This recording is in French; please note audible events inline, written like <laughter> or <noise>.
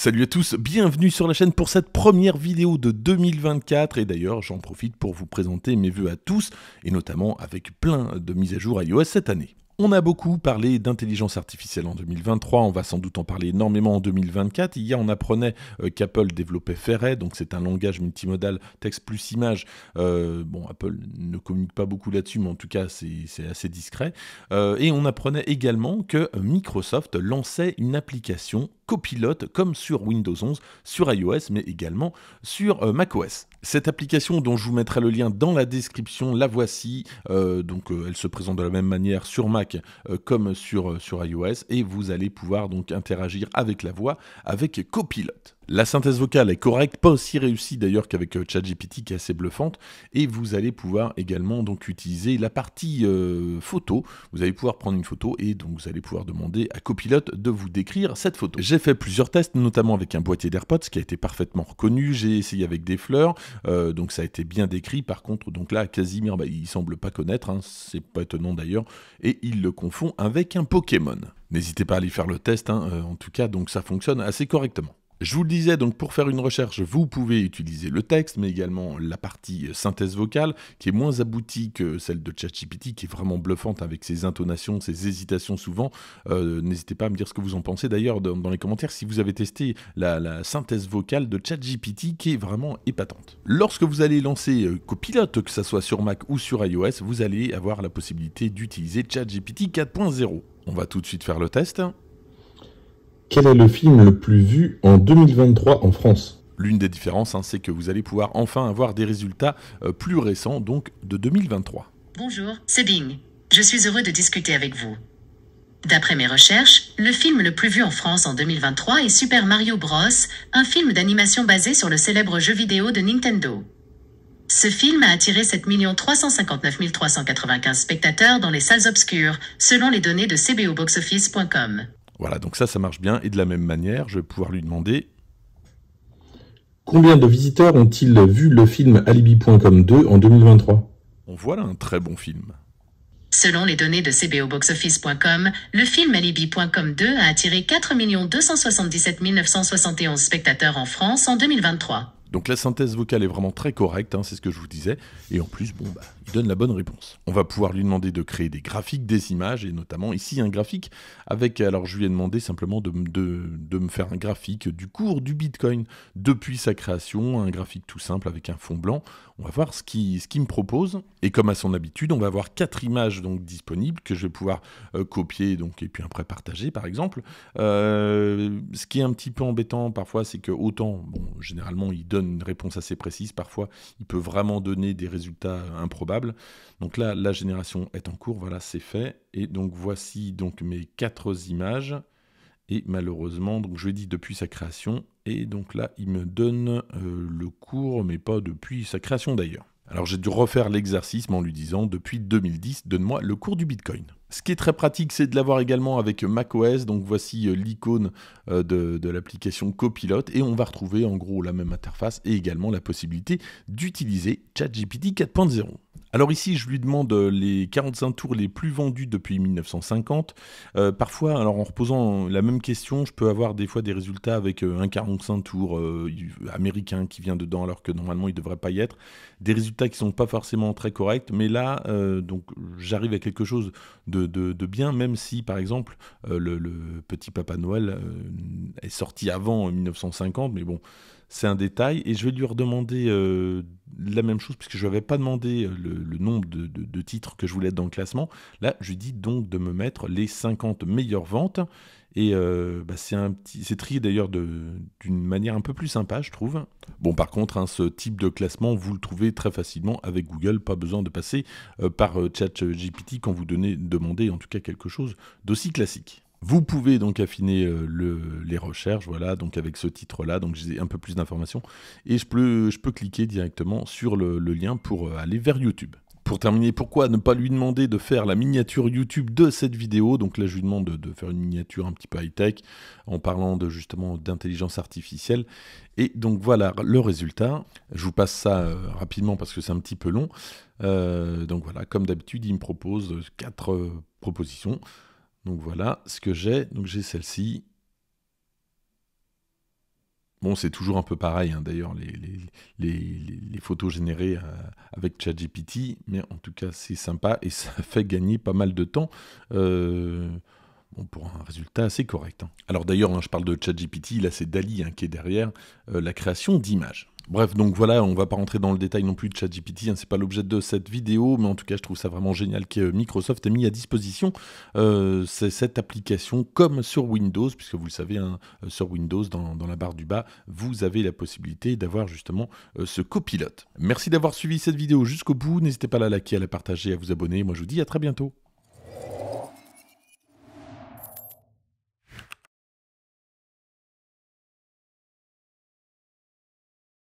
Salut à tous, bienvenue sur la chaîne pour cette première vidéo de 2024 et d'ailleurs j'en profite pour vous présenter mes vœux à tous et notamment avec plein de mises à jour iOS cette année. On a beaucoup parlé d'intelligence artificielle en 2023, on va sans doute en parler énormément en 2024. Hier, on apprenait euh, qu'Apple développait Ferret, donc c'est un langage multimodal texte plus image. Euh, bon, Apple ne communique pas beaucoup là-dessus, mais en tout cas, c'est assez discret. Euh, et on apprenait également que Microsoft lançait une application copilote comme sur Windows 11, sur iOS, mais également sur euh, macOS. Cette application dont je vous mettrai le lien dans la description, la voici. Euh, donc euh, elle se présente de la même manière sur Mac comme sur, sur iOS et vous allez pouvoir donc interagir avec la voix avec Copilote. La synthèse vocale est correcte, pas aussi réussie d'ailleurs qu'avec euh, ChatGPT qui est assez bluffante, et vous allez pouvoir également donc utiliser la partie euh, photo. Vous allez pouvoir prendre une photo et donc vous allez pouvoir demander à Copilote de vous décrire cette photo. J'ai fait plusieurs tests, notamment avec un boîtier d'AirPods qui a été parfaitement reconnu. J'ai essayé avec des fleurs, euh, donc ça a été bien décrit. Par contre, donc là, Casimir, il bah, il semble pas connaître, hein, c'est pas étonnant d'ailleurs, et il le confond avec un Pokémon. N'hésitez pas à aller faire le test, hein. en tout cas, donc ça fonctionne assez correctement. Je vous le disais, donc pour faire une recherche, vous pouvez utiliser le texte, mais également la partie euh, synthèse vocale, qui est moins aboutie que celle de ChatGPT, qui est vraiment bluffante avec ses intonations, ses hésitations souvent. Euh, n'hésitez pas à me dire ce que vous en pensez d'ailleurs dans, les commentaires si vous avez testé la, synthèse vocale de ChatGPT, qui est vraiment épatante. Lorsque vous allez lancer euh, Copilot, que ce soit sur Mac ou sur iOS, vous allez avoir la possibilité d'utiliser ChatGPT 4.0. On va tout de suite faire le test. Quel est le film le plus vu en 2023 en France L'une des différences, hein, c'est que vous allez pouvoir enfin avoir des résultats euh, plus récents, donc de 2023. Bonjour, c'est Bing. Je suis heureux de discuter avec vous. D'après mes recherches, le film le plus vu en France en 2023 est Super Mario Bros, un film d'animation basé sur le célèbre jeu vidéo de Nintendo. Ce film a attiré 7 359 395 spectateurs dans les salles obscures, selon les données de cboboxoffice.com. Voilà, donc ça, ça marche bien. Et de la même manière, je vais pouvoir lui demander. Combien de visiteurs ont-ils vu le film Alibi.com 2 en 2023 On voit là un très bon film. Selon les données de cboboxoffice.com, le film Alibi.com 2 a attiré 4 277 971 spectateurs en France en 2023. Donc la synthèse vocale est vraiment très correcte, hein, c'est ce que je vous disais. Et en plus, bon, bah, il donne la bonne réponse. On va pouvoir lui demander de créer des graphiques, des images, et notamment ici un graphique avec. Alors je lui ai demandé simplement de, me faire un graphique du cours du Bitcoin depuis sa création, un graphique tout simple avec un fond blanc. On va voir ce qu'il ce qui me propose. Et comme à son habitude, on va avoir quatre images donc disponibles que je vais pouvoir euh, copier donc et puis après partager par exemple. Euh, ce qui est un petit peu embêtant parfois, c'est que autant bon généralement il donne une réponse assez précise. Parfois, il peut vraiment donner des résultats improbables. Donc là, la génération est en cours. Voilà, c'est fait. Et donc voici donc mes quatre images. Et malheureusement, donc je dis depuis sa création. Et donc là, il me donne euh, le cours, mais pas depuis sa création d'ailleurs. Alors j'ai dû refaire l'exercice en lui disant depuis 2010, donne-moi le cours du Bitcoin. Ce qui est très pratique, c'est de l'avoir également avec macOS. Donc voici euh, l'icône euh, de, l'application copilote Et on va retrouver en gros la même interface et également la possibilité d'utiliser ChatGPT 4.0. Alors ici, je lui demande euh, les 45 tours les plus vendus depuis 1950. parfois, alors en reposant la même question, je peux avoir des fois des résultats avec un 45 tours américain qui vient dedans, alors que normalement il ne devrait pas y être. Des résultats qui ne sont pas forcément très corrects. Mais là, donc j'arrive à quelque chose de de, bien, même si, par exemple, euh, le, petit Papa Noël euh, est sorti avant 1950, euh, mais bon, c'est un détail. Et je vais lui redemander la même chose, puisque je n'avais pas demandé le, nombre de, de titres que je voulais être dans le classement. Là, je lui dis donc de me mettre les 50 meilleures ventes. Et euh, bah, c'est trié d'ailleurs d'une manière un peu plus sympa, je trouve. Bon, par contre, hein, ce type de classement, vous le trouvez très facilement avec Google, pas besoin de passer euh, par euh, ChatGPT quand vous demandez en tout cas quelque chose d'aussi classique. Vous pouvez donc affiner les recherches, voilà, donc avec ce titre-là, donc j'ai un peu plus d'informations. Et je peux, cliquer directement sur le lien pour aller vers YouTube. Pour terminer, pourquoi ne pas lui demander de faire la miniature YouTube de cette vidéo Donc là, je lui demande de, faire une miniature un petit peu high-tech en parlant de justement d'intelligence artificielle. Et donc voilà le résultat. Je vous passe ça euh, rapidement parce que c'est un petit peu long. Euh, donc voilà, comme d'habitude, il me propose quatre euh, propositions. Donc voilà ce que j'ai. Donc j'ai celle-ci. Bon, c'est toujours un peu pareil, hein, d'ailleurs, les, photos générées avec ChatGPT, mais en tout cas c'est sympa et ça <laughs> fait gagner pas mal de temps. Euh, pour un résultat assez correct. Hein. Alors d'ailleurs, hein, je parle de ChatGPT, là c'est Dali hein, qui est derrière euh, la création d'images. Bref, donc voilà, on va pas rentrer dans le détail non plus de ChatGPT, ce hein, c'est pas l'objet de cette vidéo, mais en tout cas, je trouve ça vraiment génial que euh, Microsoft ait mis à disposition euh, cette application comme sur Windows, puisque vous le savez, hein, euh, sur Windows, dans, la barre du bas, vous avez la possibilité d'avoir justement ce copilote. Merci d'avoir suivi cette vidéo jusqu'au bout, n'hésitez pas à la liker, à la partager, à vous abonner. Moi, je vous dis à très bientôt.